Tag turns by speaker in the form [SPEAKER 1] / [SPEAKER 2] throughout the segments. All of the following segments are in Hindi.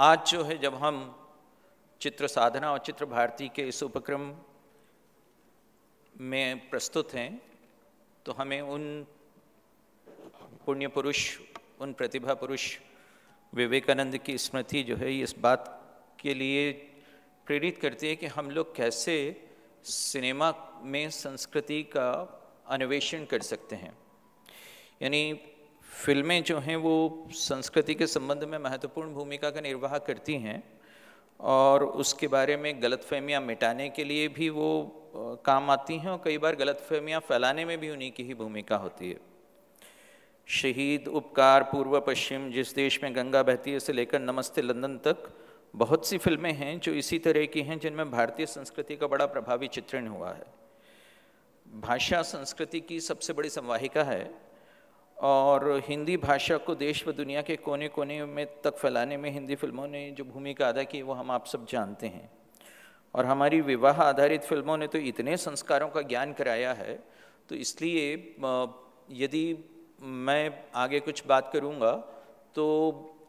[SPEAKER 1] आज जो है जब हम चित्र साधना और चित्र भारती के इस उपक्रम में प्रस्तुत हैं तो हमें उन पुण्य पुरुष उन प्रतिभा पुरुष विवेकानंद की स्मृति जो है इस बात के लिए प्रेरित करती है कि हम लोग कैसे सिनेमा में संस्कृति का अन्वेषण कर सकते हैं यानी फिल्में जो हैं वो संस्कृति के संबंध में महत्वपूर्ण भूमिका का निर्वाह करती हैं और उसके बारे में गलतफहमियां मिटाने के लिए भी वो काम आती हैं और कई बार गलतफहमियां फैलाने में भी उन्हीं की ही भूमिका होती है शहीद उपकार पूर्व पश्चिम जिस देश में गंगा बहती है से लेकर नमस्ते लंदन तक बहुत सी फिल्में हैं जो इसी तरह की हैं जिनमें भारतीय संस्कृति का बड़ा प्रभावी चित्रण हुआ है भाषा संस्कृति की सबसे बड़ी संवाहिका है और हिंदी भाषा को देश व दुनिया के कोने कोने में तक फैलाने में हिंदी फिल्मों ने जो भूमिका अदा की वो हम आप सब जानते हैं और हमारी विवाह आधारित फिल्मों ने तो इतने संस्कारों का ज्ञान कराया है तो इसलिए यदि मैं आगे कुछ बात करूँगा तो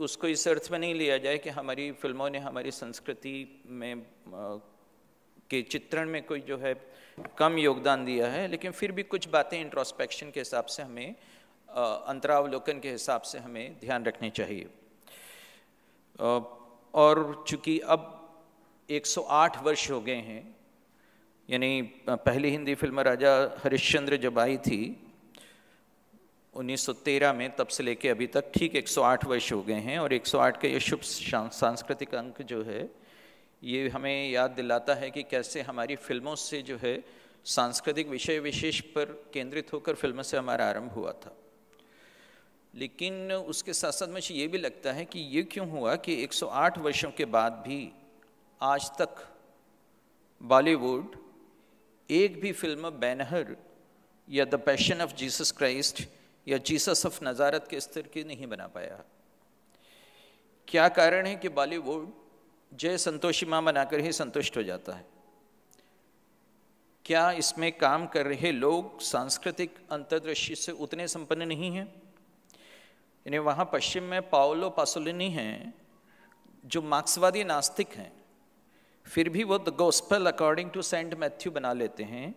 [SPEAKER 1] उसको इस अर्थ में नहीं लिया जाए कि हमारी फिल्मों ने हमारी संस्कृति में के चित्रण में कोई जो है कम योगदान दिया है लेकिन फिर भी कुछ बातें इंट्रोस्पेक्शन के हिसाब से हमें अंतरावलोकन के हिसाब से हमें ध्यान रखने चाहिए और चूंकि अब 108 वर्ष हो गए हैं यानी पहली हिंदी फिल्म राजा हरिश्चंद्र जब आई थी 1913 में तब से लेके अभी तक ठीक 108 वर्ष हो गए हैं और 108 का ये शुभ सांस्कृतिक अंक जो है ये हमें याद दिलाता है कि कैसे हमारी फिल्मों से जो है सांस्कृतिक विषय विशेष पर केंद्रित होकर फिल्म से हमारा आरंभ हुआ था लेकिन उसके साथ साथ मुझे ये भी लगता है कि ये क्यों हुआ कि 108 वर्षों के बाद भी आज तक बॉलीवुड एक भी फिल्म बैनहर या the passion of Jesus Christ या जीसस ऑफ नज़ारत के स्तर की नहीं बना पाया क्या कारण है कि बॉलीवुड जय संतोषी माँ बनाकर ही संतुष्ट हो जाता है क्या इसमें काम कर रहे लोग सांस्कृतिक अंतर्दृष्टि से उतने संपन्न नहीं हैं यानी वहाँ पश्चिम में पाओलो पासोलिनी हैं जो मार्क्सवादी नास्तिक हैं फिर भी वो the gospel according to saint Matthew बना लेते हैं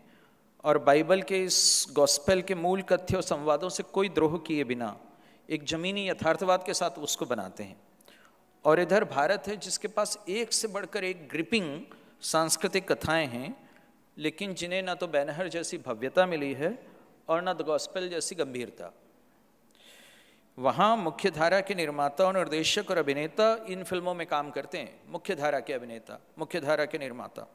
[SPEAKER 1] और बाइबल के इस गॉस्पेल के मूल कथ्य और संवादों से कोई द्रोह किए बिना एक ज़मीनी यथार्थवाद के साथ उसको बनाते हैं और इधर भारत है जिसके पास एक से बढ़कर एक ग्रिपिंग सांस्कृतिक कथाएं हैं लेकिन जिन्हें ना तो बैनहर जैसी भव्यता मिली है और ना द गॉस्पेल जैसी गंभीरता वहाँ मुख्य धारा के निर्माता और निर्देशक और अभिनेता इन फिल्मों में काम करते हैं मुख्य धारा के अभिनेता मुख्य धारा के निर्माता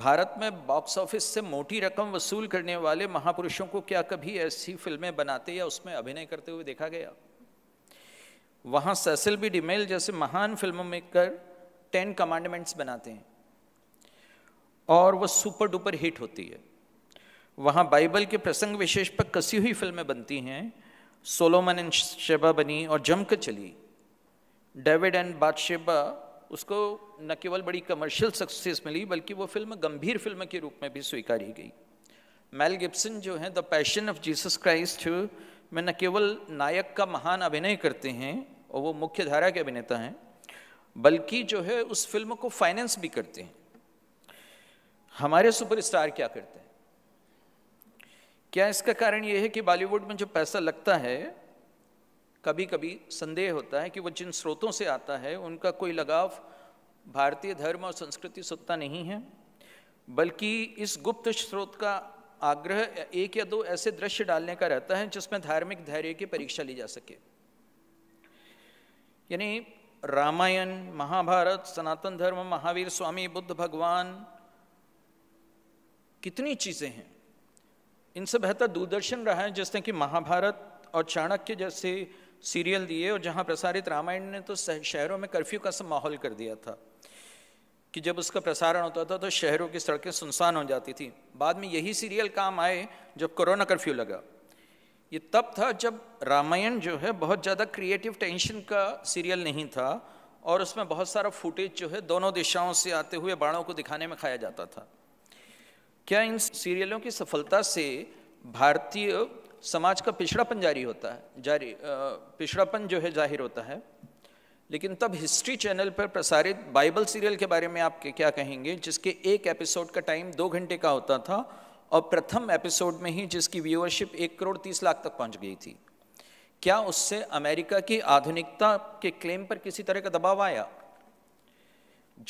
[SPEAKER 1] भारत में बॉक्स ऑफिस से मोटी रकम वसूल करने वाले महापुरुषों को क्या कभी ऐसी फिल्में बनाते या उसमें अभिनय करते हुए देखा गया वहाँ ससिल बी डिमेल जैसे महान फिल्मों मेकर टेन कमांडमेंट्स बनाते हैं और वह सुपर डुपर हिट होती है वहाँ बाइबल के प्रसंग विशेष पर कसी हुई फिल्में बनती हैं सोलोमन एंड शेबा बनी और जमकर चली डेविड एंड बादशेबा उसको न केवल बड़ी कमर्शियल सक्सेस मिली बल्कि वो फिल्म गंभीर फिल्म के रूप में भी स्वीकारी गई मेल गिब्सन जो है the passion of Jesus Christ में न केवल नायक का महान अभिनय करते हैं और वो मुख्य धारा के अभिनेता हैं बल्कि जो है उस फिल्म को फाइनेंस भी करते हैं हमारे सुपरस्टार क्या करते हैं क्या इसका कारण यह है कि बॉलीवुड में जो पैसा लगता है कभी कभी संदेह होता है कि वो जिन स्रोतों से आता है उनका कोई लगाव भारतीय धर्म और संस्कृति सत्ता नहीं है बल्कि इस गुप्त स्रोत का आग्रह एक या दो ऐसे दृश्य डालने का रहता है जिसमें धार्मिक धैर्य की परीक्षा ली जा सके यानी रामायण महाभारत सनातन धर्म महावीर स्वामी बुद्ध भगवान कितनी चीज़ें हैं इनसे बेहतर दूरदर्शन रहा है जैसे कि महाभारत और चाणक्य जैसे सीरियल दिए और जहाँ प्रसारित रामायण ने तो शहरों में कर्फ्यू का सब माहौल कर दिया था कि जब उसका प्रसारण होता था तो शहरों की सड़कें सुनसान हो जाती थी बाद में यही सीरियल काम आए जब कोरोना कर्फ्यू लगा ये तब था जब रामायण जो है बहुत ज़्यादा क्रिएटिव टेंशन का सीरियल नहीं था और उसमें बहुत सारा फुटेज जो है दोनों दिशाओं से आते हुए बाणों को दिखाने में खाया जाता था क्या इन सीरियलों की सफलता से भारतीय समाज का पिछड़ापन जारी होता है जारी पिछड़ापन जो है जाहिर होता है लेकिन तब हिस्ट्री चैनल पर प्रसारित बाइबल सीरियल के बारे में आप क्या कहेंगे जिसके एक एपिसोड का टाइम दो घंटे का होता था और प्रथम एपिसोड में ही जिसकी व्यूअरशिप एक करोड़ तीस लाख तक पहुंच गई थी क्या उससे अमेरिका की आधुनिकता के क्लेम पर किसी तरह का दबाव आया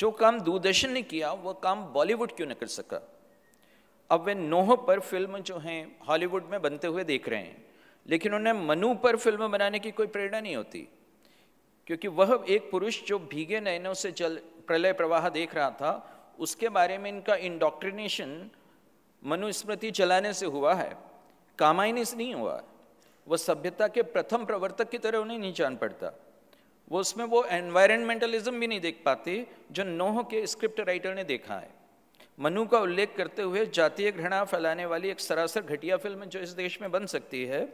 [SPEAKER 1] जो काम दूरदर्शन ने किया वह काम बॉलीवुड क्यों न कर सका अब वे नोह पर फिल्म जो हैं हॉलीवुड में बनते हुए देख रहे हैं लेकिन उन्हें मनु पर फिल्म बनाने की कोई प्रेरणा नहीं होती क्योंकि वह एक पुरुष जो भीगे नयनों से जल प्रलय प्रवाह देख रहा था उसके बारे में इनका इंडोक्ट्रिनेशन मनुस्मृति चलाने से हुआ है से नहीं हुआ वह सभ्यता के प्रथम प्रवर्तक की तरह उन्हें नहीं जान पड़ता वो उसमें वो एनवायरमेंटलिज्म भी नहीं देख पाते जो नोह के स्क्रिप्ट राइटर ने देखा है मनु का उल्लेख करते हुए जातीय घृणा फैलाने वाली एक सरासर घटिया फिल्म जो इस देश में बन सकती है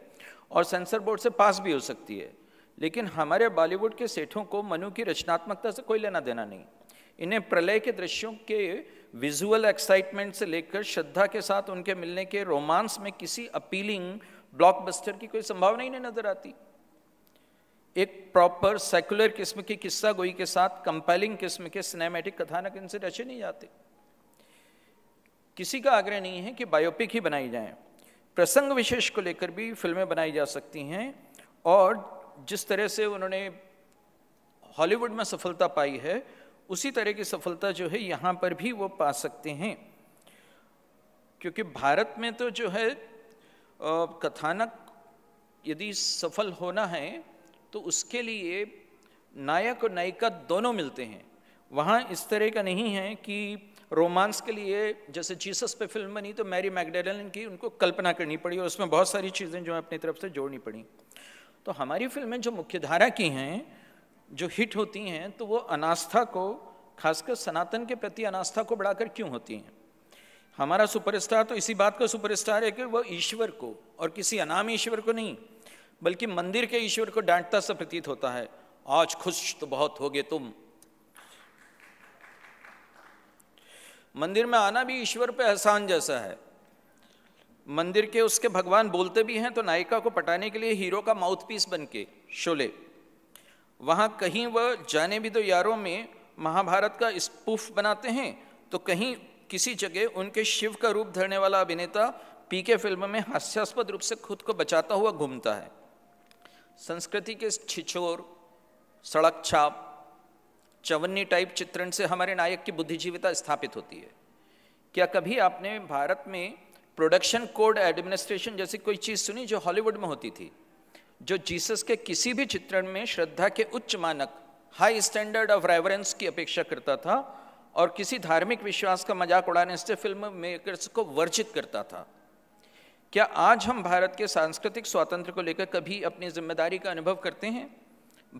[SPEAKER 1] और सेंसर बोर्ड से पास भी हो सकती है लेकिन हमारे बॉलीवुड के सेठों को मनु की रचनात्मकता से कोई लेना देना नहीं इन्हें प्रलय के दृश्यों के विजुअल एक्साइटमेंट से लेकर श्रद्धा के साथ उनके मिलने के रोमांस में किसी अपीलिंग ब्लॉकबस्टर की कोई संभावना ही नहीं नजर आती एक प्रॉपर सेकुलर किस्म की किस्सा गोई के साथ कंपेलिंग किस्म के सिनेमैटिक कथानक इनसे रचे नहीं जाते किसी का आग्रह नहीं है कि बायोपिक ही बनाई जाए प्रसंग विशेष को लेकर भी फिल्में बनाई जा सकती हैं और जिस तरह से उन्होंने हॉलीवुड में सफलता पाई है उसी तरह की सफलता जो है यहाँ पर भी वो पा सकते हैं क्योंकि भारत में तो जो है कथानक यदि सफल होना है तो उसके लिए नायक और नायिका दोनों मिलते हैं वहाँ इस तरह का नहीं है कि रोमांस के लिए जैसे जीसस पे फिल्म बनी तो मैरी मैगडेलन की उनको कल्पना करनी पड़ी और उसमें बहुत सारी चीज़ें जो है अपनी तरफ से जोड़नी पड़ी तो हमारी फिल्में जो मुख्यधारा की हैं जो हिट होती हैं तो वो अनास्था को खासकर सनातन के प्रति अनास्था को बढ़ाकर क्यों होती हैं हमारा सुपरस्टार तो इसी बात का सुपरस्टार है कि वह ईश्वर को और किसी अनाम ईश्वर को नहीं बल्कि मंदिर के ईश्वर को डांटता सा प्रतीत होता है आज खुश तो बहुत होगे तुम मंदिर में आना भी ईश्वर पे एहसान जैसा है मंदिर के उसके भगवान बोलते भी हैं तो नायिका को पटाने के लिए हीरो का माउथपीस बन के शोले वहाँ कहीं वह जाने भी तो यारों में महाभारत का स्पूफ बनाते हैं तो कहीं किसी जगह उनके शिव का रूप धरने वाला अभिनेता पीके फिल्म में हास्यास्पद रूप से खुद को बचाता हुआ घूमता है संस्कृति के छिछोर सड़क छाप चवन्नी टाइप चित्रण से हमारे नायक की बुद्धिजीविता स्थापित होती है क्या कभी आपने भारत में प्रोडक्शन कोड एडमिनिस्ट्रेशन जैसी कोई चीज़ सुनी जो हॉलीवुड में होती थी जो जीसस के किसी भी चित्रण में श्रद्धा के उच्च मानक हाई स्टैंडर्ड ऑफ रेवरेंस की अपेक्षा करता था और किसी धार्मिक विश्वास का मजाक उड़ाने से फिल्म मेकर्स को वर्जित करता था क्या आज हम भारत के सांस्कृतिक स्वातंत्र को लेकर कभी अपनी जिम्मेदारी का अनुभव करते हैं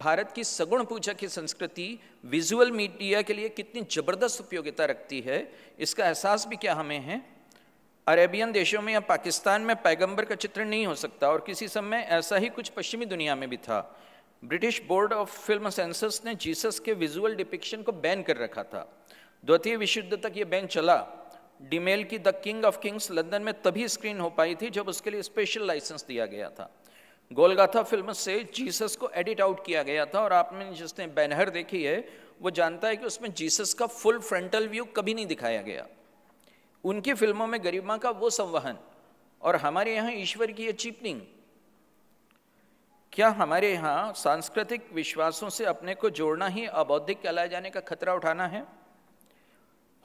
[SPEAKER 1] भारत की सगुण पूजा की संस्कृति विजुअल मीडिया के लिए कितनी ज़बरदस्त उपयोगिता रखती है इसका एहसास भी क्या हमें है अरेबियन देशों में या पाकिस्तान में पैगंबर का चित्रण नहीं हो सकता और किसी समय ऐसा ही कुछ पश्चिमी दुनिया में भी था British board of film censors ने जीसस के विजुअल डिपिक्शन को बैन कर रखा था द्वितीय विश्व युद्ध तक ये बैन चला डीमेल की the king of kings London में तभी स्क्रीन हो पाई थी जब उसके लिए स्पेशल लाइसेंस दिया गया था गोलगाथा फिल्म से जीसस को एडिट आउट किया गया था और आपने जिसने बैनहर देखी है वो जानता है कि उसमें जीसस का फुल फ्रंटल व्यू कभी नहीं दिखाया गया उनकी फिल्मों में गरिमा का वो संवहन और हमारे यहाँ ईश्वर की ये चीपनिंग क्या हमारे यहाँ सांस्कृतिक विश्वासों से अपने को जोड़ना ही अबौद्धिक कहलाए जाने का खतरा उठाना है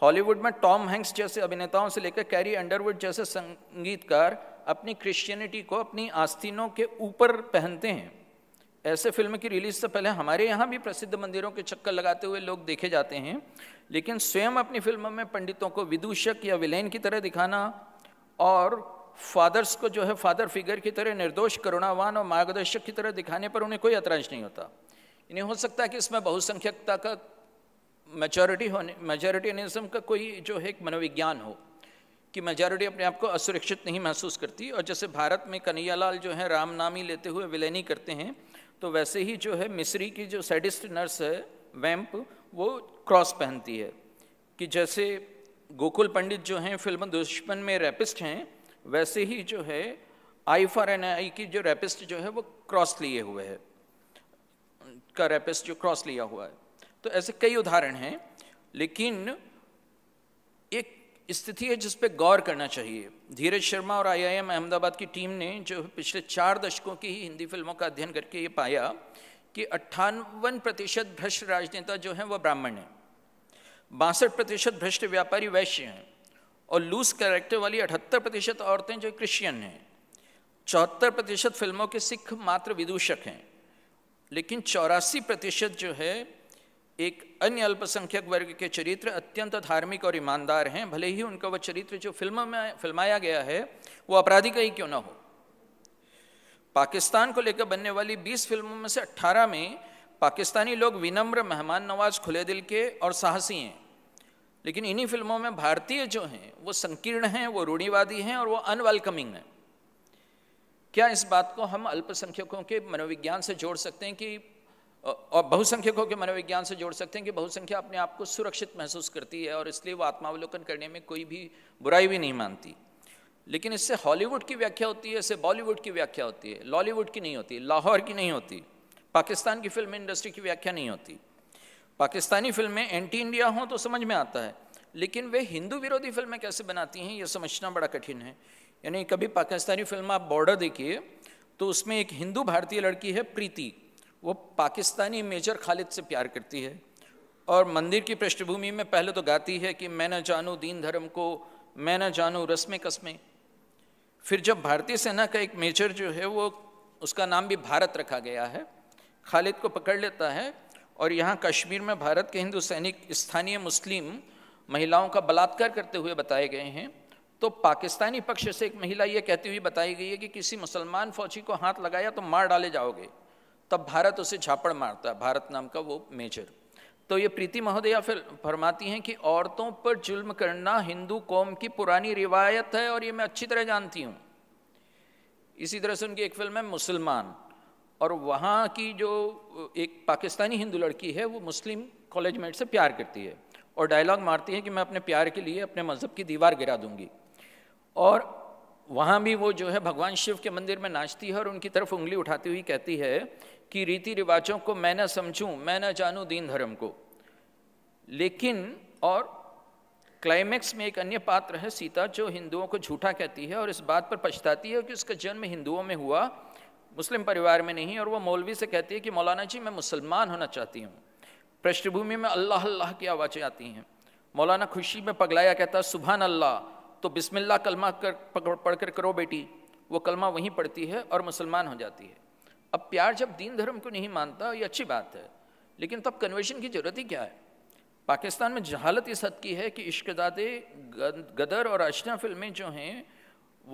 [SPEAKER 1] हॉलीवुड में टॉम हैंक्स जैसे अभिनेताओं से लेकर कैरी अंडरवुड जैसे संगीतकार अपनी क्रिश्चियनिटी को अपनी आस्तीनों के ऊपर पहनते हैं ऐसे फिल्म की रिलीज से पहले हमारे यहाँ भी प्रसिद्ध मंदिरों के चक्कर लगाते हुए लोग देखे जाते हैं लेकिन स्वयं अपनी फिल्म में पंडितों को विदूषक या विलेन की तरह दिखाना और फादर्स को जो है फादर फिगर की तरह निर्दोष करुणावान और मार्गदर्शक की तरह दिखाने पर उन्हें कोई ऐतराज नहीं होता इन्हें हो सकता है कि इसमें बहुसंख्यकता का मेचोरिटी होने मेजोरिटेनिज्म का कोई जो है एक मनोविज्ञान हो कि मेजॉरिटी अपने आप को असुरक्षित नहीं महसूस करती और जैसे भारत में कन्हैयालाल जो है राम नामी लेते हुए विलयनी करते हैं तो वैसे ही जो है मिस्री की जो सैडिस्ट नर्स है वैम्प वो क्रॉस पहनती है कि जैसे गोकुल पंडित जो हैं फिल्म दुश्मन में रैपिस्ट हैं वैसे ही जो है आई फॉर एन आई की जो रैपिस्ट जो है वो क्रॉस लिए हुए है का रैपिस्ट जो क्रॉस लिया हुआ है तो ऐसे कई उदाहरण हैं लेकिन एक स्थिति है जिस पर गौर करना चाहिए धीरज शर्मा और आईआईएम अहमदाबाद की टीम ने जो पिछले चार दशकों की ही हिंदी फिल्मों का अध्ययन करके ये पाया कि अट्ठावन प्रतिशत भ्रष्ट राजनेता जो हैं वह ब्राह्मण हैं बासठ प्रतिशत भ्रष्ट व्यापारी वैश्य हैं और लूज कैरेक्टर वाली अठहत्तर प्रतिशत औरतें जो क्रिश्चियन हैं चौहत्तर प्रतिशत फिल्मों के सिख मात्र विदूषक हैं लेकिन चौरासी प्रतिशत जो है एक अन्य अल्पसंख्यक वर्ग के चरित्र अत्यंत धार्मिक और ईमानदार हैं भले ही उनका वह चरित्र जो फिल्म में फिल्माया गया है वो अपराधी का ही क्यों ना हो पाकिस्तान को लेकर बनने वाली 20 फिल्मों में से 18 में पाकिस्तानी लोग विनम्र मेहमान नवाज खुले दिल के और साहसी हैं लेकिन इन्हीं फिल्मों में भारतीय जो हैं वो संकीर्ण हैं वो रूढ़ीवादी हैं और वो अनवेलकमिंग हैं क्या इस बात को हम अल्पसंख्यकों के मनोविज्ञान से जोड़ सकते हैं कि और बहुसंख्यकों के मनोविज्ञान से जोड़ सकते हैं कि बहुसंख्या अपने आप को सुरक्षित महसूस करती है और इसलिए वो आत्मावलोकन करने में कोई भी बुराई भी नहीं मानती लेकिन इससे हॉलीवुड की व्याख्या होती है इससे बॉलीवुड की व्याख्या होती है लॉलीवुड की नहीं होती लाहौर की नहीं होती पाकिस्तान की फिल्म इंडस्ट्री की व्याख्या नहीं होती पाकिस्तानी फिल्में एंटी इंडिया हों तो समझ में आता है लेकिन वे हिंदू विरोधी फिल्में कैसे बनाती हैं ये समझना बड़ा कठिन है यानी कभी पाकिस्तानी फिल्म आप बॉर्डर देखिए तो उसमें एक हिंदू भारतीय लड़की है प्रीति वो पाकिस्तानी मेजर खालिद से प्यार करती है और मंदिर की पृष्ठभूमि में पहले तो गाती है कि मैं न जानूँ दीन धर्म को मैं न जानूँ रस्में कस्में फिर जब भारतीय सेना का एक मेजर जो है वो उसका नाम भी भारत रखा गया है खालिद को पकड़ लेता है और यहाँ कश्मीर में भारत के हिंदू सैनिक स्थानीय मुस्लिम महिलाओं का बलात्कार करते हुए बताए गए हैं तो पाकिस्तानी पक्ष से एक महिला ये कहती हुई बताई गई है कि किसी मुसलमान फौजी को हाथ लगाया तो मार डाले जाओगे तब भारत उसे झापड़ मारता है भारत नाम का वो मेजर तो ये प्रीति महोदया फिर फरमाती हैं कि औरतों पर जुल्म करना हिंदू कौम की पुरानी रिवायत है और ये मैं अच्छी तरह जानती हूँ इसी तरह से उनकी एक फिल्म है मुसलमान और वहाँ की जो एक पाकिस्तानी हिंदू लड़की है वो मुस्लिम कॉलेज मेट से प्यार करती है और डायलॉग मारती है कि मैं अपने प्यार के लिए अपने मज़हब की दीवार गिरा दूंगी और वहाँ भी वो जो है भगवान शिव के मंदिर में नाचती है और उनकी तरफ उंगली उठाती हुई कहती है कि रीति रिवाजों को मैं ना समझूं मैं ना जानूं दीन धर्म को लेकिन और क्लाइमैक्स में एक अन्य पात्र है सीता जो हिंदुओं को झूठा कहती है और इस बात पर पछताती है कि उसका जन्म हिंदुओं में हुआ मुस्लिम परिवार में नहीं और वो मौलवी से कहती है कि मौलाना जी मैं मुसलमान होना चाहती हूँ पृष्ठभूमि में अल्लाह अल्लाह की आवाज़ें आती हैं मौलाना खुशी में पगलाया कहता है सुबहान अल्लाह तो बिस्मिल्ला कलमा कर पढ़ कर करो बेटी वो कलमा वहीं पढ़ती है और मुसलमान हो जाती है अब प्यार जब दीन धर्म को नहीं मानता ये अच्छी बात है लेकिन तब कन्वर्शन की ज़रूरत ही क्या है पाकिस्तान में जहालत इस हद की है कि इश्कदादे गदर और अशना फिल्में जो हैं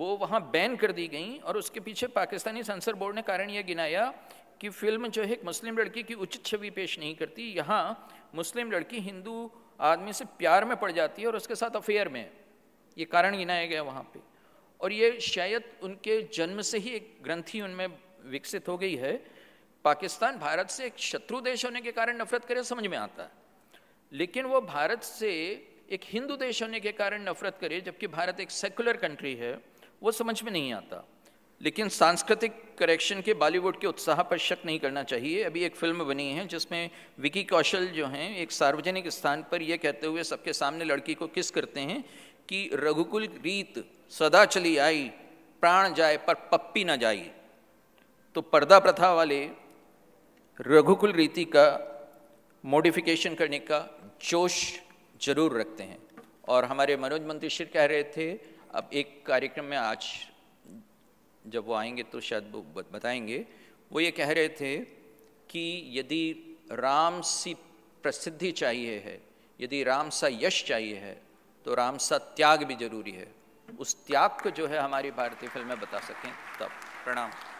[SPEAKER 1] वो वहाँ बैन कर दी गई और उसके पीछे पाकिस्तानी सेंसर बोर्ड ने कारण यह गिनाया कि फिल्म जो है एक मुस्लिम लड़की की उचित छवि पेश नहीं करती यहाँ मुस्लिम लड़की हिंदू आदमी से प्यार में पड़ जाती है और उसके साथ अफेयर में ये कारण गिनाया गया वहाँ पे और ये शायद उनके जन्म से ही एक ग्रंथी उनमें विकसित हो गई है पाकिस्तान भारत से एक शत्रु देश होने के कारण नफरत करे समझ में आता है लेकिन वो भारत से एक हिंदू देश होने के कारण नफरत करे जबकि भारत एक सेकुलर कंट्री है वो समझ में नहीं आता लेकिन सांस्कृतिक करेक्शन के बॉलीवुड के उत्साह पर शक नहीं करना चाहिए अभी एक फिल्म बनी है जिसमें विकी कौशल जो हैं एक सार्वजनिक स्थान पर यह कहते हुए सबके सामने लड़की को किस करते हैं कि रघुकुल रीत सदा चली आई प्राण जाए पर पप्पी ना जाए तो पर्दा प्रथा वाले रघुकुल रीति का मॉडिफिकेशन करने का जोश जरूर रखते हैं और हमारे मनोज मंत्री शिर कह रहे थे अब एक कार्यक्रम में आज जब वो आएंगे तो शायद वो बताएंगे वो ये कह रहे थे कि यदि राम सी प्रसिद्धि चाहिए है यदि राम सा यश चाहिए है तो राम सा त्याग भी जरूरी है उस त्याग को जो है हमारी भारतीय फिल्में बता सकें तब प्रणाम